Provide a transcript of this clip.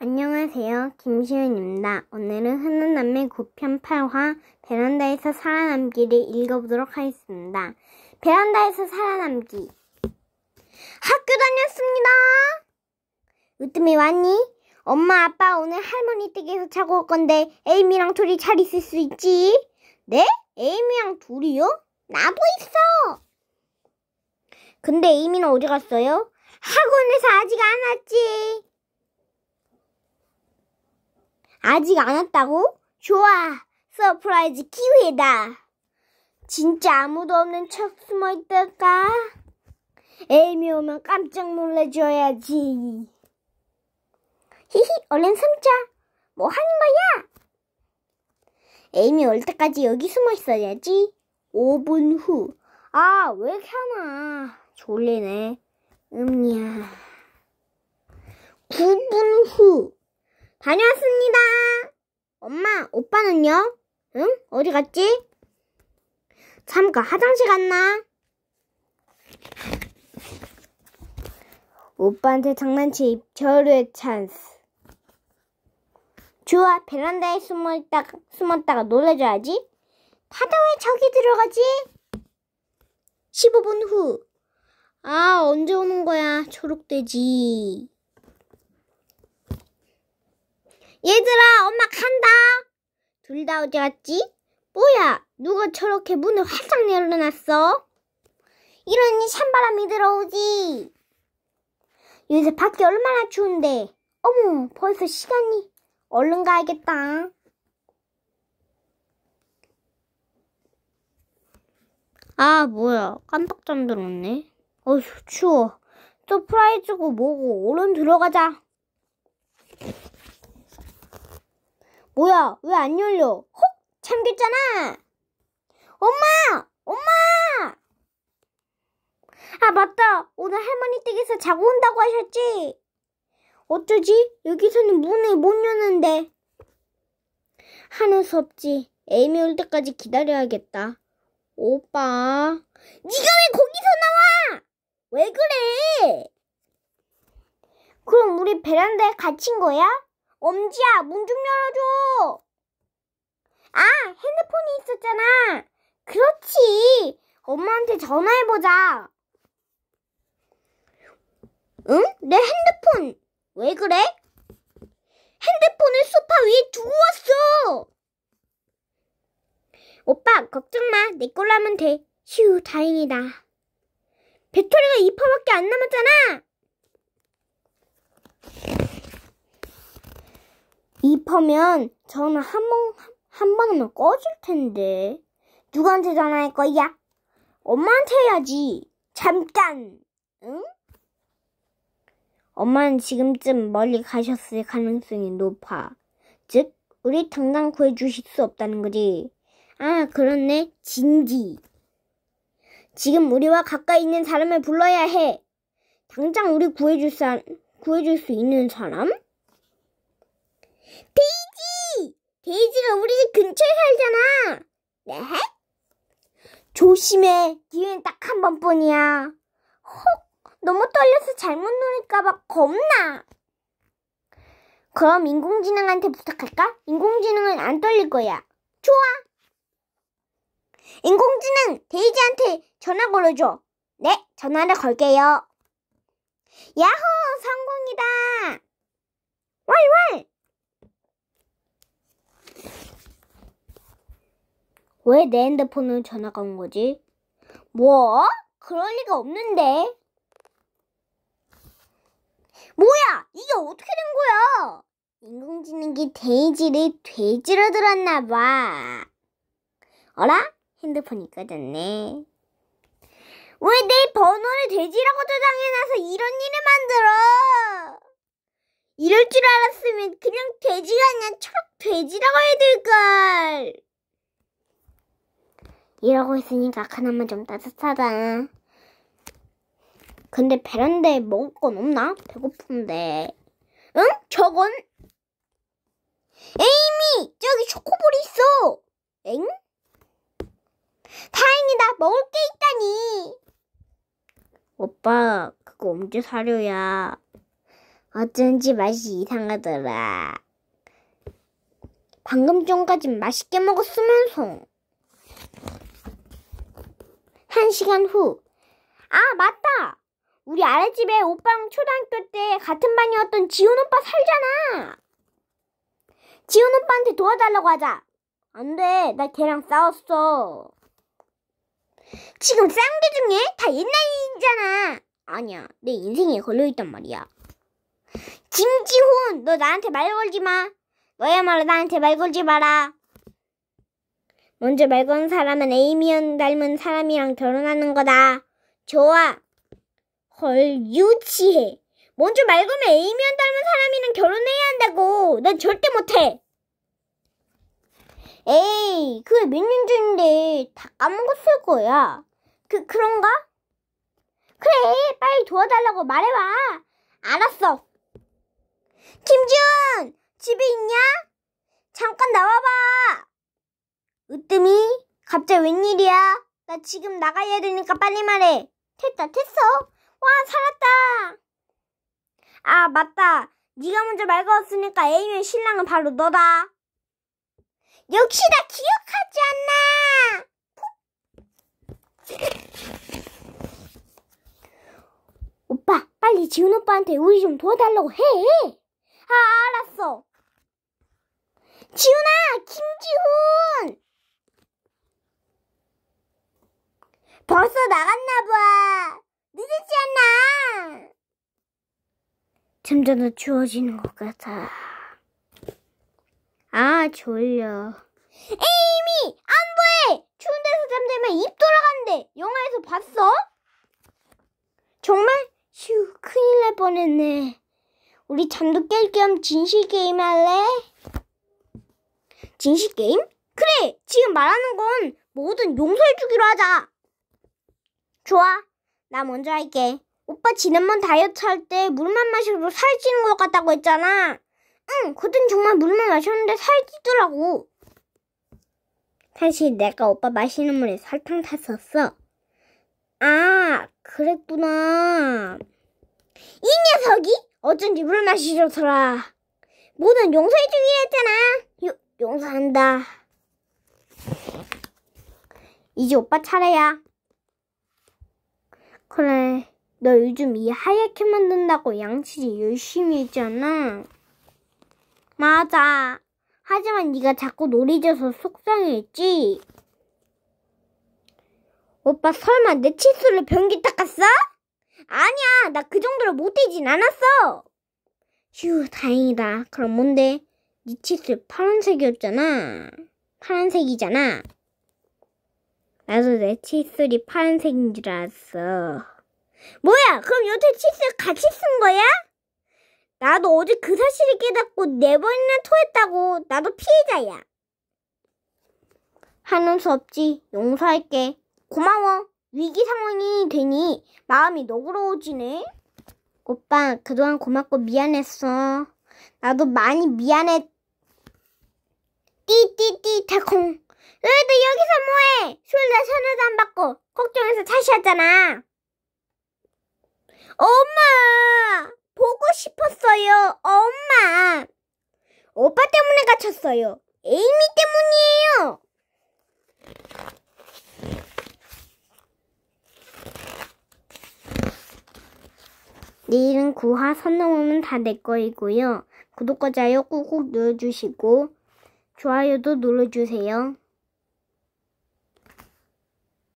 안녕하세요. 김시윤입니다. 오늘은 흔한 남의 9편 8화 베란다에서 살아남기를 읽어보도록 하겠습니다. 베란다에서 살아남기 학교 다녔습니다. 으뜸이 왔니? 엄마 아빠 오늘 할머니 댁에서 자고 올 건데 에이미랑 둘이 잘 있을 수 있지? 네? 에이미랑 둘이요? 나도 있어! 근데 에이미는 어디 갔어요? 학원에서 아직 안 왔지. 아직 안 왔다고? 좋아. 서프라이즈 기회다. 진짜 아무도 없는 척 숨어 있을까 에이미 오면 깜짝 놀래줘야지. 히히, 얼른 숨자. 뭐 하는 거야? 에이미 올 때까지 여기 숨어 있어야지. 5분 후. 아, 왜 이렇게 하나. 졸리네. 음야 9분 후. 다녀왔습니다. 엄마, 오빠는요? 응? 어디 갔지? 잠깐 화장실 갔나? 오빠한테 장난치 절의 찬스. 좋아, 베란다에 숨어 다가 숨었다가 놀래줘야지. 다들 왜 저기 들어가지? 15분 후. 아, 언제 오는 거야, 초록돼지. 얘들아, 엄마 간다. 둘 다 어디 갔지? 뭐야, 누가 저렇게 문을 활짝 열어놨어? 이러니 찬바람이 들어오지. 요새 밖에 얼마나 추운데. 어머, 벌써 시간이. 얼른 가야겠다. 아, 뭐야. 깜빡 잠들었네. 어휴, 추워. 또프라이즈고 뭐고, 얼른 들어가자. 뭐야, 왜 안 열려? 혹! 잠겼잖아! 엄마! 엄마! 아, 맞다. 오늘 할머니 댁에서 자고 온다고 하셨지? 어쩌지? 여기서는 문을 못 여는데. 하는 수 없지. 에이미 올 때까지 기다려야겠다. 오빠. 네가 왜 거기서 나와? 왜 그래? 그럼 우리 베란다에 갇힌 거야? 엄지야, 문 좀 열어줘. 아, 핸드폰이 있었잖아. 그렇지. 엄마한테 전화해보자. 응? 내 핸드폰. 왜 그래? 핸드폰을 소파 위에 두고 왔어. 오빠, 걱정 마. 내 걸로 하면 돼. 휴, 다행이다. 배터리가 2%밖에 안 남았잖아. 입하면 저는 한 번, 한번 하면 꺼질 텐데. 누구한테 전화할 거야? 엄마한테 해야지. 잠깐! 응? 엄마는 지금쯤 멀리 가셨을 가능성이 높아. 즉, 우리 당장 구해주실 수 없다는 거지. 아, 그렇네. 진지. 지금 우리와 가까이 있는 사람을 불러야 해. 당장 우리 구해줄 사, 구해줄 수 있는 사람? 데이지! 데이지가 우리 집 근처에 살잖아. 네? 조심해. 기회는 딱 한 번뿐이야. 헉! 너무 떨려서 잘못 누를까봐 겁나. 그럼 인공지능한테 부탁할까? 인공지능은 안 떨릴 거야. 좋아. 인공지능 데이지한테 전화 걸어줘. 네, 전화를 걸게요. 야호, 성공이다. 왜내 핸드폰으로 전화가 온 거지? 뭐? 그럴 리가 없는데. 뭐야! 이게 어떻게 된 거야? 인공지능이 데이지를 돼지로 들었나 봐. 어라? 핸드폰이 꺼졌네. 왜 내 번호를 돼지라고 저장해놔서 이런 일을 만들어? 이럴 줄 알았으면 그냥 돼지가 아니라 척 돼지라고 해둘걸. 이러고 있으니까 그나마좀 따뜻하다. 근데 베란다에 먹을 건 없나? 배고픈데. 응? 저건? 에이미! 저기 초코볼이 있어! 엥? 다행이다! 먹을 게 있다니! 오빠, 그거 언제 사료야? 어쩐지 맛이 이상하더라. 방금 전까진 맛있게 먹었으면서. 한 시간 후. 아, 맞다! 우리 아랫집에 오빠랑 초등학교 때 같은 반이었던 지훈 오빠 살잖아! 지훈 오빠한테 도와달라고 하자! 안 돼, 나 걔랑 싸웠어. 지금 싸운 게 중에 다 옛날 일이잖아! 아니야, 내 인생에 걸려있단 말이야. 김지훈, 너 나한테 말 걸지 마. 너야말로 나한테 말 걸지 마라. 먼저 말거 사람은 에이미언 닮은 사람이랑 결혼하는 거다. 좋아. 헐, 유치해. 먼저 말 거면 에이미언 닮은 사람이랑 결혼해야 한다고. 난 절대 못해. 에이, 그게 몇 년 전인데 다 까먹었을 거야. 그, 그런가? 그래, 빨리 도와달라고 말해봐. 알았어. 김지훈, 집에 있냐? 잠깐 나와봐. 으뜸이 갑자기 웬일이야? 나 지금 나가야 되니까 빨리 말해. 됐다 됐어. 와 살았다. 아 맞다. 네가 먼저 말 걸었으니까 에이의 신랑은 바로 너다. 역시 나 기억하지 않나. 오빠, 빨리 지훈 오빠한테 우리 좀 도와달라고 해. 아, 알았어. 지훈아, 김 점점 더 추워지는 것 같아. 아, 졸려. 에이미! 안 보여! 추운 데서 잠들면 입 돌아간대! 영화에서 봤어? 정말? 휴, 큰일 날 뻔했네. 우리 잠도 깰 겸 진실 게임 할래? 진실 게임? 그래! 지금 말하는 건 뭐든 용서해주기로 하자! 좋아, 나 먼저 할게. 오빠 지난번 다이어트 할 때 물만 마셔도 살찌는 것 같다고 했잖아. 응, 그땐 정말 물만 마셨는데 살찌더라고. 사실 내가 오빠 마시는 물에 설탕 탔었어. 아, 그랬구나. 이 녀석이 어쩐지 물 마시려더라. 뭐든 용서해주기로 했잖아. 요, 용서한다. 이제 오빠 차례야. 그래. 너 요즘 이 하얗게 만든다고 양치질 열심히 했잖아. 맞아. 하지만 네가 자꾸 노리져서 속상했지. 오빠 설마 내 칫솔로 변기 닦았어? 아니야, 나 그 정도로 못되진 않았어. 휴, 다행이다. 그럼 뭔데? 네 칫솔 파란색이었잖아. 파란색이잖아. 나도 내 칫솔이 파란색인 줄 알았어. 뭐야, 그럼 요새 치즈 같이 쓴 거야? 나도 어제 그 사실을 깨닫고 네 번이나 토했다고 나도 피해자야. 하는 수 없지. 용서할게. 고마워. 위기 상황이 되니 마음이 너그러워지네. 오빠, 그동안 고맙고 미안했어. 나도 많이 미안해. 띠띠띠 달콩. 너희들 여기서 뭐해? 술나 선에도 안 받고 걱정해서 차시 하잖아. 엄마! 보고 싶었어요, 엄마! 오빠 때문에 갇혔어요. 에이미 때문이에요! 내일은 구화 선넘으면 다내 거이고요. 구독과 좋아요 꾹꾹 눌러주시고 좋아요도 눌러주세요.